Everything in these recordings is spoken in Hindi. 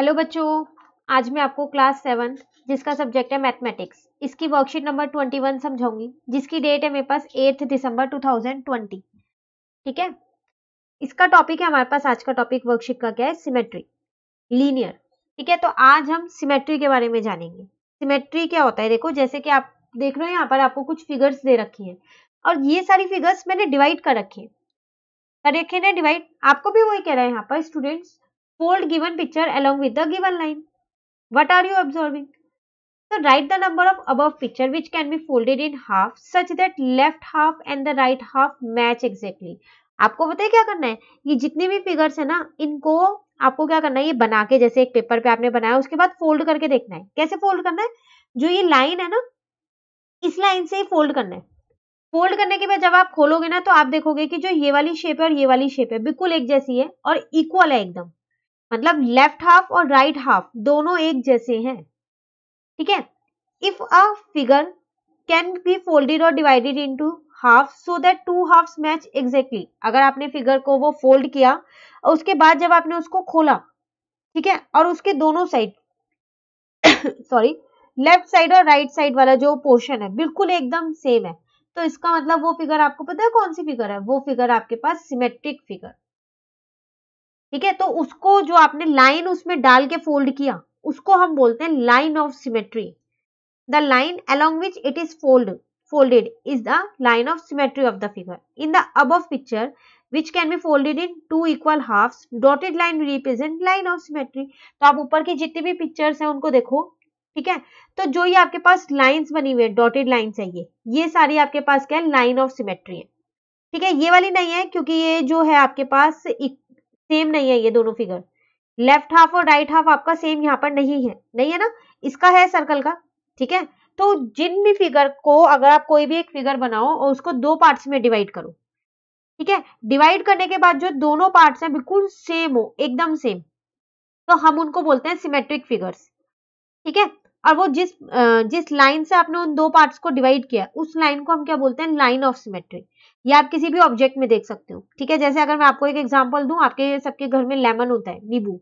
हेलो बच्चों आज मैं आपको क्लास सेवन जिसका सब्जेक्ट है मैथमेटिक्स इसकी वर्कशीट नंबर ट्वेंटी वन समझाऊंगी जिसकी डेट है मेरे पास eighth December two thousand twenty ठीक है इसका टॉपिक है हमारे पास आज का टॉपिक वर्कशीट का क्या है सिमेट्री लीनियर ठीक है तो आज हम सिमेट्री के बारे में जानेंगे सिमेट्री क्या होता है देखो जैसे कि आप देख रहे हो यहाँ पर आपको कुछ फिगर्स दे रखी है और ये सारी फिगर्स मैंने डिवाइड कर रखी है कर रखे ना डिवाइड आपको भी वही कह रहा है यहाँ पर students fold given picture along with the given line. What are you observing? So write the number of above picture which can be folded in half such that left half and the right half match exactly. आपको पता है क्या करना है ये जितने भी फिगर्स है ना इनको आपको क्या करना है ये बना के जैसे एक पेपर पे आपने बनाया उसके बाद फोल्ड करके देखना है कैसे फोल्ड करना है जो ये लाइन है ना इस लाइन से ही फोल्ड करना है फोल्ड करने के बाद जब आप खोलोगे ना तो आप देखोगे कि जो ये वाली शेप है और ये वाली शेप है बिल्कुल एक जैसी है और इक्वल है एकदम मतलब लेफ्ट हाफ और राइट right हाफ दोनों एक जैसे हैं ठीक है if a figure can be folded और divided into half so that two half match exactly अगर आपने फिगर को वो फोल्ड किया और उसके बाद जब आपने उसको खोला ठीक है और उसके दोनों साइड सॉरी लेफ्ट साइड और राइट right साइड वाला जो पोर्शन है बिल्कुल एकदम सेम है तो इसका मतलब वो फिगर आपको पता है कौन सी फिगर है वो फिगर आपके पास सिमेट्रिक फिगर ठीक है तो उसको जो आपने लाइन उसमें डाल के फोल्ड किया उसको हम बोलते हैं line of symmetry the line along which it is fold folded is the line of symmetry of the figure in the अब picture which can be folded into equal half dotted line represent line of symmetry तो आप ऊपर की जितने भी पिक्चर्स हैं उनको देखो ठीक है तो जो ये आपके पास लाइंस बनी हुई है डॉटेड लाइंस है ये ये सारी आपके पास क्या है लाइन ऑफ सिमेट्री है ठीक है ये वाली नहीं है क्योंकि ये जो है आपके पास एक सेम नहीं है ये दोनों फिगर लेफ्ट हाफ और राइट हाफ आपका सेम यहाँ पर नहीं है नहीं है ना इसका है सर्कल का ठीक है तो जिन भी फिगर को अगर आप कोई भी एक फिगर बनाओ और उसको दो पार्ट्स में डिवाइड करो ठीक है डिवाइड करने के बाद जो दोनों पार्ट्स हैं बिल्कुल सेम हो एकदम सेम तो हम उनको बोलते हैं सिमेट्रिक फिगर्स ठीक है और वो जिस जिस लाइन से आपने उन दो पार्ट्स को डिवाइड किया उस लाइन को हम क्या बोलते हैं लाइन ऑफ सिमेट्रिक या आप किसी भी ऑब्जेक्ट में देख सकते हो ठीक है जैसे अगर मैं आपको एक एग्जाम्पल दू आपके सबके घर में लेमन होता है नींबू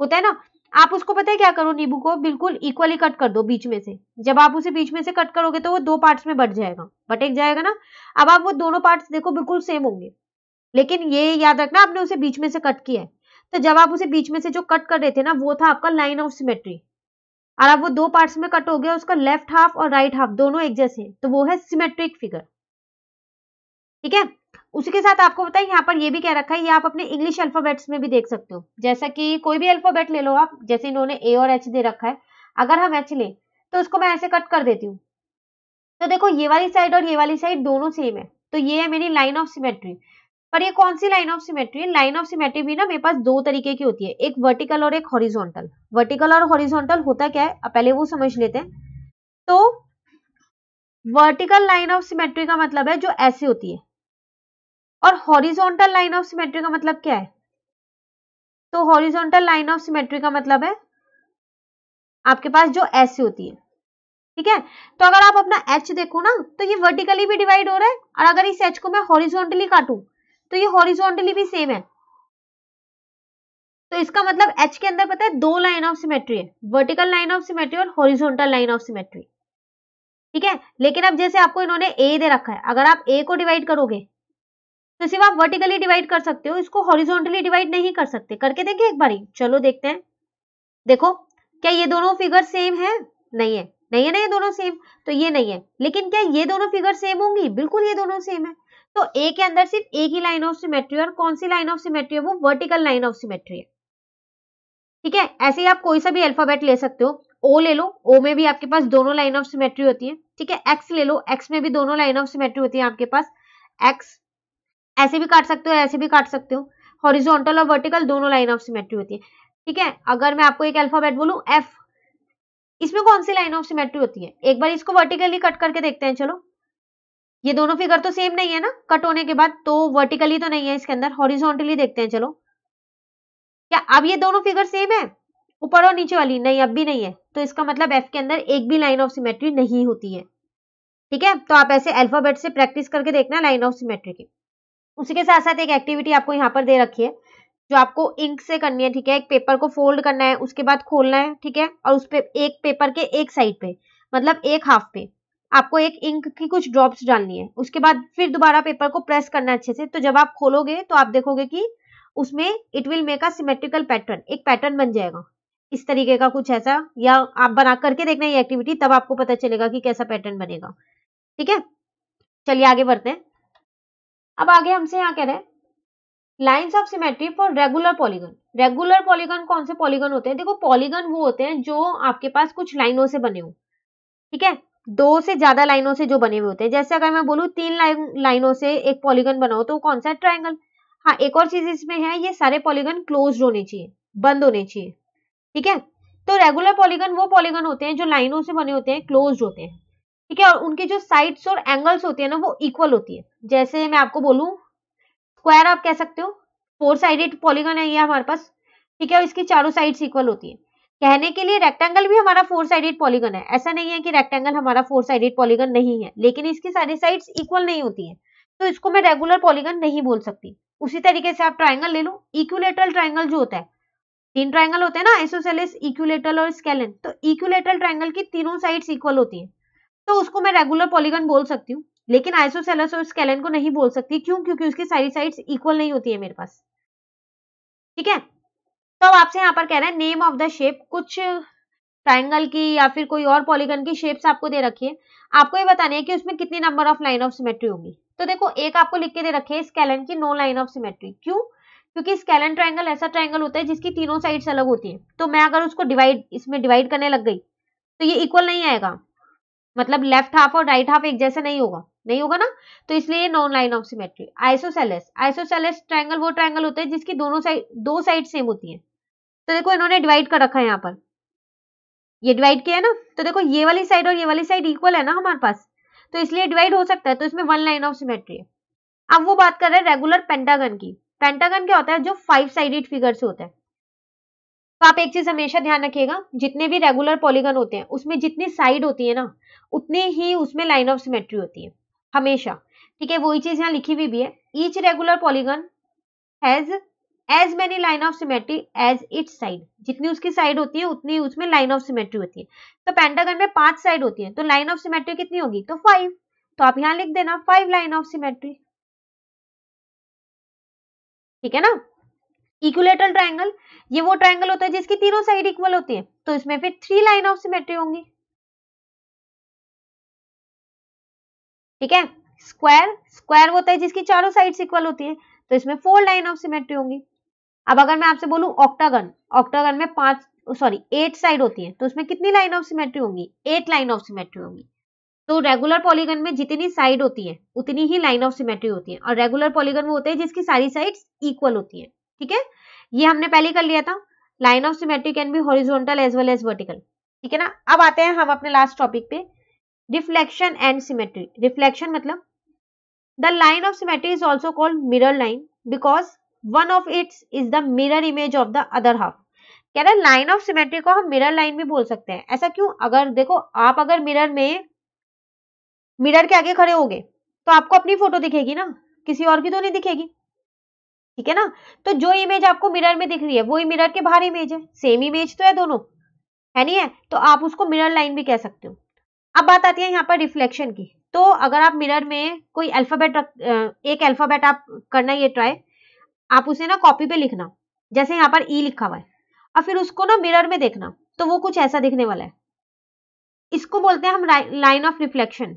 होता है ना आप उसको पता है क्या करो नींबू को बिल्कुल इक्वली कट कर दो बीच में से जब आप उसे बीच में से कट करोगे तो वो दो पार्ट्स में बट जाएगा बटेक जाएगा ना अब आप वो दोनों पार्ट्स देखो बिल्कुल सेम होंगे लेकिन ये याद रखना आपने उसे बीच में से कट किया है तो जब आप उसे बीच में से जो कट कर रहे थे ना वो था आपका लाइन ऑफ सिमेट्री और आप वो दो पार्ट्स में कट हो गया उसका लेफ्ट हाफ और राइट हाफ दोनों एक जैसे तो वो है सिमेट्रिक फिगर ठीक है उसके साथ आपको बताए यहाँ पर ये भी क्या रखा है ये आप अपने इंग्लिश अल्फाबेट्स में भी देख सकते हो जैसा कि कोई भी अल्फाबेट ले लो आप जैसे इन्होंने ए और एच दे रखा है अगर हम एच ले तो उसको मैं ऐसे कट कर देती हूँ तो देखो ये वाली साइड और ये वाली साइड दोनों सेम है तो ये है मेरी लाइन ऑफ सिमेट्री पर ये कौन सी लाइन ऑफ सिमेट्री है लाइन ऑफ सिमेट्री भी ना मेरे पास दो तरीके की होती है एक वर्टिकल और एक हॉरिजॉन्टल वर्टिकल और हॉरिजॉन्टल होता क्या है पहले वो समझ लेते हैं तो वर्टिकल लाइन ऑफ सिमेट्री का मतलब है जो ऐसे होती है और हॉरिजॉन्टल लाइन ऑफ सिमेट्री का मतलब क्या है तो हॉरिजॉन्टल लाइन ऑफ सिमेट्री का मतलब है आपके पास जो एस होती है ठीक है तो अगर आप अपना एच देखो ना तो ये वर्टिकली भी डिवाइड हो रहा है और अगर इस एच को मैं हॉरिजॉन्टली काटू तो ये हॉरिजॉन्टली भी सेम है तो इसका मतलब एच के अंदर पता है दो लाइन ऑफ सिमेट्री है वर्टिकल लाइन ऑफ सिमेट्री और हॉरिजॉन्टल लाइन ऑफ सिमेट्री ठीक है लेकिन अब जैसे आपको इन्होंने ए दे रखा है अगर आप ए को डिवाइड करोगे तो सिर्फ आप वर्टिकली डिवाइड कर सकते हो इसको हॉरिजॉन्टली डिवाइड नहीं कर सकते करके देखिए एक बारी चलो देखते हैं देखो क्या ये दोनों फिगर सेम है नहीं है नहीं है ना ये दोनों सेम तो ये नहीं है लेकिन क्या ये दोनों फिगर सेम होंगी बिल्कुल ये दोनों सेम है तो ए के अंदर सिर्फ एक ही लाइन ऑफ सिमेट्री और कौन सी लाइन ऑफ सिमेट्री है वो वर्टिकल लाइन ऑफ सिमेट्री है ठीक है ऐसे ही आप कोई सा भी अल्फाबेट ले सकते हो ओ ले लो ओ में भी आपके पास दोनों लाइन ऑफ सिमेट्री होती है ठीक है एक्स ले लो एक्स में भी दोनों लाइन ऑफ सिमेट्री होती है आपके पास एक्स ऐसे भी काट सकते हो ऐसे भी काट सकते हो हॉरिजॉन्टल और वर्टिकल दोनों लाइन ऑफ सिमेट्री होती है ठीक है अगर मैं आपको एक अल्फाबेट बोलू एफ इसमें कौन सी लाइन ऑफ सिमेट्री होती है एक बार इसको वर्टिकली कट करके देखते हैं चलो ये दोनों फिगर तो सेम नहीं है ना कट होने के बाद तो वर्टिकली तो नहीं है इसके अंदर हॉरिजॉन्टली देखते हैं चलो क्या अब ये दोनों फिगर सेम है ऊपर और नीचे वाली नहीं अब भी नहीं है तो इसका मतलब एफ के अंदर एक भी लाइन ऑफ सिमेट्री नहीं होती है ठीक है तो आप ऐसे अल्फाबेट से प्रैक्टिस करके देखना लाइन ऑफ सिमेट्री की उसी के साथ साथ एक एक्टिविटी आपको यहाँ पर दे रखी है जो आपको इंक से करनी है ठीक है एक पेपर को फोल्ड करना है उसके बाद खोलना है ठीक है और उस पे, एक पेपर के एक साइड पे मतलब एक हाफ पे आपको एक इंक की कुछ ड्रॉप्स डालनी है उसके बाद फिर दोबारा पेपर को प्रेस करना अच्छे से तो जब आप खोलोगे तो आप देखोगे कि उसमें it will make a symmetrical pattern एक पैटर्न बन जाएगा इस तरीके का कुछ ऐसा या आप बना करके देखना ये एक्टिविटी तब आपको पता चलेगा कि कैसा पैटर्न बनेगा ठीक है चलिए आगे बढ़ते हैं अब आगे हमसे यहाँ कह रहे हैं lines of symmetry for regular polygon regular polygon कौन से पॉलीगन होते हैं देखो पॉलीगन वो होते हैं जो आपके पास कुछ लाइनों से बने हुए ठीक है दो से ज्यादा लाइनों से जो बने हुए होते हैं जैसे अगर मैं बोलूँ तीन लाइन लाइनों से एक पॉलीगन बनाओ तो कौन सा ट्राइंगल हाँ एक और चीज इसमें है ये सारे पॉलीगन क्लोज होने चाहिए बंद होने चाहिए ठीक है तो रेगुलर पॉलीगन वो पॉलीगन होते हैं जो लाइनों से बने होते हैं क्लोज होते हैं ठीक है और उनके जो साइड्स और एंगल्स होती है ना वो इक्वल होती है जैसे मैं आपको बोलूँ स्क्वायर आप कह सकते हो फोर साइडेड पॉलीगन है ये हमारे पास ठीक है और इसकी चारों साइड्स इक्वल होती है कहने के लिए रेक्टेंगल भी हमारा फोर साइडेड पॉलीगन है ऐसा नहीं है कि रेक्टेंगल हमारा फोर साइडेड पॉलीगन नहीं है लेकिन इसकी सारी साइड्स इक्वल नहीं होती है तो इसको मैं रेगुलर पॉलीगन नहीं बोल सकती उसी तरीके से आप ट्राइंगल ले लो इक्विलेटरल ट्राइंगल जो होता है तीन ट्राइंगल होते हैं ना एसोसेलिस इक्विलेटरल और स्केलन तो इक्विलेटरल ट्राइंगल की तीनों साइड्स इक्वल होती है तो उसको मैं रेगुलर पॉलीगन बोल सकती हूँ लेकिन आइसोसेलस और स्केलन को नहीं बोल सकती क्यों क्योंकि उसकी सारी साइड्स इक्वल नहीं होती है मेरे पास ठीक है तो अब आपसे यहाँ पर कह रहे हैं नेम ऑफ द शेप कुछ ट्राइंगल की या फिर कोई और पॉलीगन की शेप्स आपको दे रखी है आपको ये बतानी है कि उसमें कितनी number of line of symmetry होगी तो देखो एक आपको लिख के दे रखे है स्केलन की नो लाइन ऑफ सिमेट्री क्यों क्योंकि स्केलन ट्राइंगल ऐसा ट्राइंगल होता है जिसकी तीनों साइड्स अलग होती है तो मैं अगर उसको डिवाइड इसमें डिवाइड करने लग गई तो ये इक्वल नहीं आएगा मतलब लेफ्ट हाफ और राइट हाफ एक जैसे नहीं होगा नहीं होगा ना तो इसलिए non line of symmetry isosceles isosceles triangle वो ट्राइंगल होते हैं जिसकी दोनों साइड दो साइड सेम होती है तो देखो इन्होंने डिवाइड कर रखा है यहाँ पर ये डिवाइड किया है ना तो देखो ये वाली साइड और ये वाली साइड इक्वल है ना हमारे पास तो इसलिए डिवाइड हो सकता है तो इसमें वन लाइन ऑफ सिमेट्री है अब वो बात कर रहे हैं रेगुलर पेंटागन की पेंटागन क्या होता है जो फाइव साइडेड फिगर से होता है तो आप एक चीज हमेशा ध्यान रखिएगा जितने भी रेगुलर पॉलीगन होते हैं उसमें जितनी साइड होती है ना उतने ही उसमें लाइन ऑफ सिमेट्री होती है हमेशा ठीक है वही चीज यहाँ लिखी हुई भी है each regular polygon has as many line of symmetry as it side जितनी उसकी साइड होती है उतनी उसमें लाइन ऑफ सिमेट्री होती है तो पेंटागन में पांच साइड होती है तो लाइन ऑफ सिमेट्री कितनी होगी तो फाइव तो आप यहाँ लिख देना फाइव लाइन ऑफ सिमेट्री ठीक है ना इक्विलेटरल ट्रायंगल ये वो ट्रायंगल होता है जिसकी तीनों साइड इक्वल होती है तो इसमें फिर थ्री लाइन ऑफ सिमेट्री होंगी ठीक है स्क्वायर स्क्वायर होता है जिसकी चारों साइड इक्वल होती है तो इसमें फोर लाइन ऑफ सिमेट्री होंगी अब अगर मैं आपसे बोलूं ऑक्टागन ऑक्टागन में पांच सॉरी एट साइड होती है तो उसमें कितनी लाइन ऑफ सिमेट्री होंगी एट लाइन ऑफ सिमेट्री होंगी तो रेगुलर पॉलीगन में जितनी साइड होती है उतनी ही लाइन ऑफ सिमेट्री होती है और रेगुलर पॉलीगन वो होते हैं जिसकी सारी साइड इक्वल होती है ठीक है ये हमने पहले कर लिया था line of symmetry can be horizontal as well as vertical ठीक है ना अब आते हैं हम अपने लास्ट टॉपिक पे रिफ्लेक्शन एंड सिमेट्री रिफ्लेक्शन मतलब the line of symmetry is also called mirror line because one of its is the mirror image of the other half कह रहे लाइन ऑफ सिमेट्री को हम मिरर लाइन भी बोल सकते हैं ऐसा क्यों अगर देखो आप अगर मिरर में मिरर के आगे खड़े होगे तो आपको अपनी फोटो दिखेगी ना किसी और की तो नहीं दिखेगी ठीक है ना तो जो इमेज आपको मिरर में दिख रही है वो मिरर के बाहर इमेज है सेम इमेज तो है दोनों है नहीं है तो आप उसको मिरर लाइन भी कह सकते हो अब बात आती है यहाँ पर रिफ्लेक्शन की तो अगर आप मिरर में कोई अल्फाबेट एक अल्फाबेट आप करना ये ट्राई आप उसे ना कॉपी पे लिखना जैसे यहाँ पर ई e लिखा हुआ है और फिर उसको ना मिरर में देखना तो वो कुछ ऐसा दिखने वाला है इसको बोलते हैं हम लाइन ऑफ रिफ्लेक्शन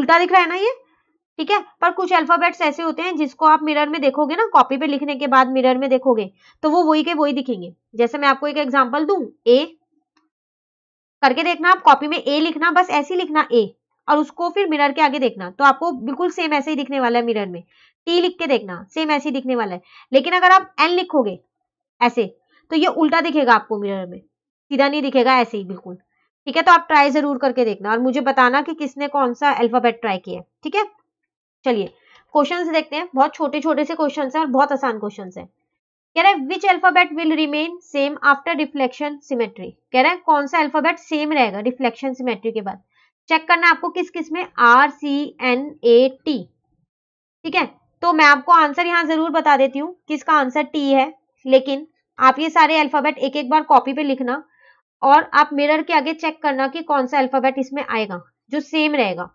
उल्टा दिख रहा है ना ये ठीक है पर कुछ अल्फाबेट्स ऐसे होते हैं जिसको आप मिरर में देखोगे ना कॉपी पे लिखने के बाद मिरर में देखोगे तो वो वही के वही दिखेंगे जैसे मैं आपको एक एग्जाम्पल दू ए करके देखना आप कॉपी में ए लिखना बस ऐसे लिखना ए और उसको फिर मिरर के आगे देखना तो आपको बिल्कुल सेम ऐसे ही दिखने वाला है मिरर में टी लिख के देखना सेम ऐसे ही दिखने वाला है लेकिन अगर आप एन लिखोगे ऐसे तो ये उल्टा दिखेगा आपको मिरर में सीधा नहीं दिखेगा ऐसे ही बिल्कुल ठीक है तो आप ट्राई जरूर करके देखना और मुझे बताना कि किसने कौन सा अल्फाबेट ट्राई किया ठीक है चलिए क्वेश्चन देखते हैं बहुत छोटे छोटे से क्वेश्चन है और बहुत आसान क्वेश्चन है कह रहे है which alphabet will remain same after reflection symmetry कह रहे हैं कौन सा अल्फाबेट सेम रहेगा रिफ्लेक्शन सिमेट्री के बाद चेक करना आपको किस किस में R C N A T ठीक है तो मैं आपको आंसर यहाँ जरूर बता देती हूँ किसका आंसर टी है लेकिन आप ये सारे अल्फाबेट एक एक बार कॉपी पे लिखना और आप मिरर के आगे चेक करना कि कौन सा अल्फाबेट इसमें आएगा जो सेम रहेगा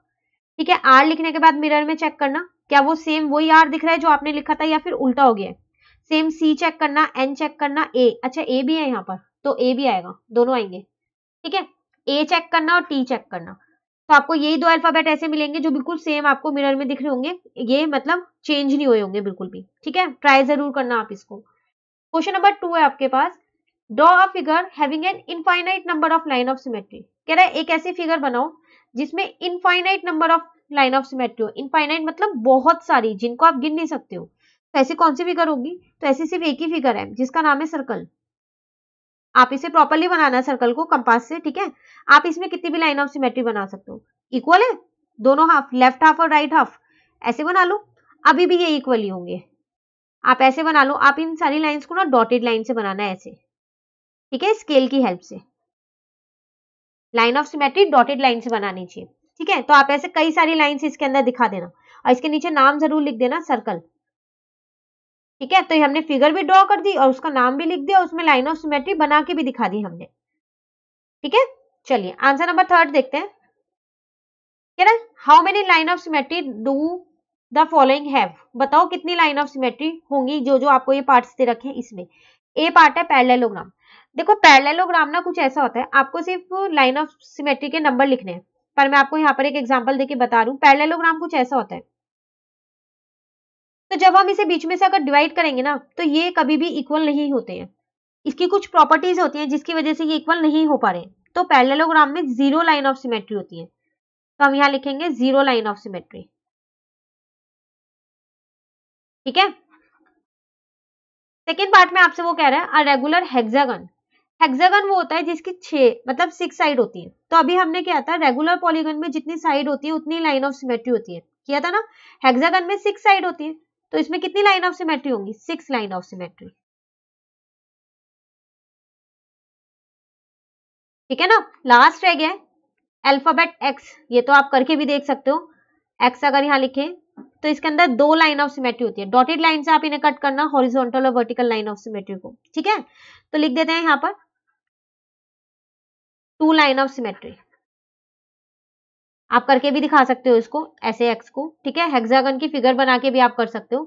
ठीक है आर लिखने के बाद मिरर में चेक करना क्या वो सेम वही आर दिख रहा है जो आपने लिखा था या फिर उल्टा हो गया सेम सी चेक करना एन चेक करना ए अच्छा ए भी है यहाँ पर तो ए भी आएगा दोनों आएंगे ठीक है ए चेक करना और टी चेक करना तो आपको यही दो अल्फाबेट ऐसे मिलेंगे जो बिल्कुल सेम आपको मिरर में दिख रहे होंगे ये मतलब चेंज नहीं हुए होंगे बिल्कुल भी ठीक है ट्राई जरूर करना आप इसको क्वेश्चन नंबर टू है आपके पास draw a figure having an infinite number of line of symmetry कह रहा है एक ऐसी फिगर बनाओ जिसमें infinite number of line of symmetry हो इनफाइनाइट मतलब बहुत सारी जिनको आप गिन नहीं सकते हो तो ऐसी कौन सी फिगर होगी तो ऐसी सिर्फ एक ही फिगर है जिसका नाम है सर्कल आप इसे प्रॉपरली बनाना सर्कल को कंपास से ठीक है आप इसमें कितनी भी लाइन ऑफ सिमेट्री बना सकते हो इक्वल है दोनों हाफ लेफ्ट हाफ और राइट हाफ ऐसे बना लो अभी भी ये इक्वल ही होंगे आप ऐसे बना लो आप इन सारी लाइंस को ना डॉटेड लाइन से बनाना है ऐसे ठीक है स्केल की हेल्प से line of symmetry dotted line से बनानी चाहिए ठीक है तो आप ऐसे कई सारी लाइन इसके अंदर दिखा देना और इसके नीचे नाम जरूर लिख देना सर्कल ठीक है तो ये हमने फिगर भी ड्रॉ कर दी और उसका नाम भी लिख दिया उसमें लाइन ऑफ सिमेट्री बना के भी दिखा दी हमने ठीक है चलिए आंसर नंबर थर्ड देखते हैं क्या ना how many line of symmetry do the following have बताओ कितनी लाइन ऑफ सिमेट्री होंगी जो जो आपको ये पार्ट्स दे रखे हैं इसमें ए पार्ट है पैरेललोग्राम देखो पैरेललोग्राम ना कुछ ऐसा होता है आपको सिर्फ लाइन ऑफ सिमेट्री के नंबर लिखने हैं पर मैं आपको यहाँ पर एक एग्जाम्पल देके बता रहा हूँ पैरेललोग्राम कुछ ऐसा होता है तो जब हम इसे बीच में से अगर डिवाइड करेंगे ना तो ये कभी भी इक्वल नहीं होते हैं इसकी कुछ प्रॉपर्टीज होती है जिसकी वजह से ये इक्वल नहीं हो पा रहे तो पैरेललोग्राम में जीरो लाइन ऑफ सिमेट्री होती है तो हम यहाँ लिखेंगे जीरो लाइन ऑफ सिमेट्री ठीक है सेकेंड पार्ट में आपसे वो कह रहा है अ रेगुलर हेक्सागन हेक्सागन वो होता है जिसकी छह मतलब सिक्स साइड होती है तो अभी हमने क्या था रेगुलर पॉलीगन में जितनी साइड होती है उतनी लाइन ऑफ सिमेट्री होती है किया था ना हेक्सागन में सिक्स साइड होती है तो इसमें कितनी लाइन ऑफ सिमेट्री होंगी सिक्स लाइन ऑफ सिमेट्री ठीक है ना लास्ट रह गया अल्फाबेट एक्स ये तो आप करके भी देख सकते हो एक्स अगर यहाँ लिखे तो इसके अंदर दो लाइन ऑफ सिमेट्री होती है डॉटेड लाइन से आप इन्हें कट करना हॉरिजॉन्टल और वर्टिकल लाइन ऑफ सिमेट्री को ठीक है तो लिख देते हैं यहाँ पर टू लाइन ऑफ सिमेट्री आप करके भी दिखा सकते हो इसको ऐसे एक्स को ठीक है हेक्सागन की फिगर बना के भी आप कर सकते हो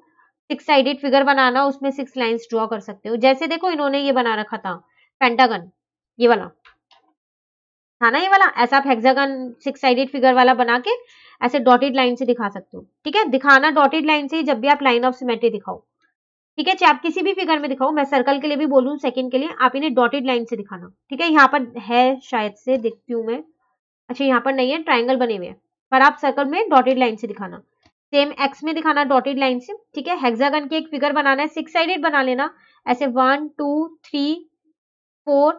सिक्स साइडेड फिगर बनाना उसमें सिक्स लाइंस ड्रॉ कर सकते हो जैसे देखो इन्होंने ये बना रखा था पेंटागन ये वाला था ना ये वाला ऐसा आप हेक्सागन सिक्स साइडेड फिगर वाला बना के ऐसे डॉटेड लाइन से दिखा सकते हो ठीक है दिखाना डॉटेड लाइन से जब भी आप लाइन ऑफ सिमेट्री दिखाओ ठीक है चाहे आप किसी भी फिगर में दिखाओ मैं सर्कल के लिए भी बोलूँ सेकंड के लिए आप इन्हें डॉटेड लाइन से दिखाना ठीक है यहाँ पर है शायद से देखती हूँ मैं अच्छा यहाँ पर नहीं है ट्राइंगल बने हुए हैं पर आप सर्कल में डॉटेड लाइन से दिखाना सेम एक्स में दिखाना डॉटेड लाइन से ठीक है हेक्सागन की एक फिगर बनाना है सिक्स साइडेड बना लेना ऐसे one two three four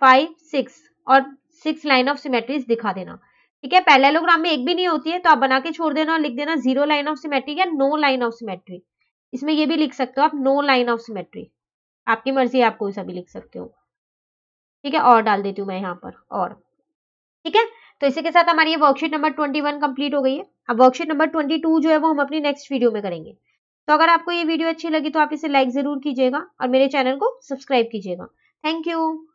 five six और सिक्स लाइन ऑफ सिमेट्रीज दिखा देना ठीक है पैरेललोग्राम में एक भी नहीं होती है तो आप बना के छोड़ देना और लिख देना जीरो लाइन ऑफ सिमेट्री या नो लाइन ऑफ सिमेट्री इसमें ये भी लिख सकते हो आप नो लाइन ऑफ सिमेट्री आपकी मर्जी आप कोई सा भी लिख सकते हो ठीक है और डाल देती हूँ मैं यहाँ पर और ठीक है तो इसी के साथ हमारी ये worksheet number twenty one complete हो गई है अब वर्कशीट नंबर ट्वेंटी टू जो है वो हम अपनी नेक्स्ट वीडियो में करेंगे तो अगर आपको ये वीडियो अच्छी लगी तो आप इसे लाइक जरूर कीजिएगा और मेरे चैनल को सब्सक्राइब कीजिएगा थैंक यू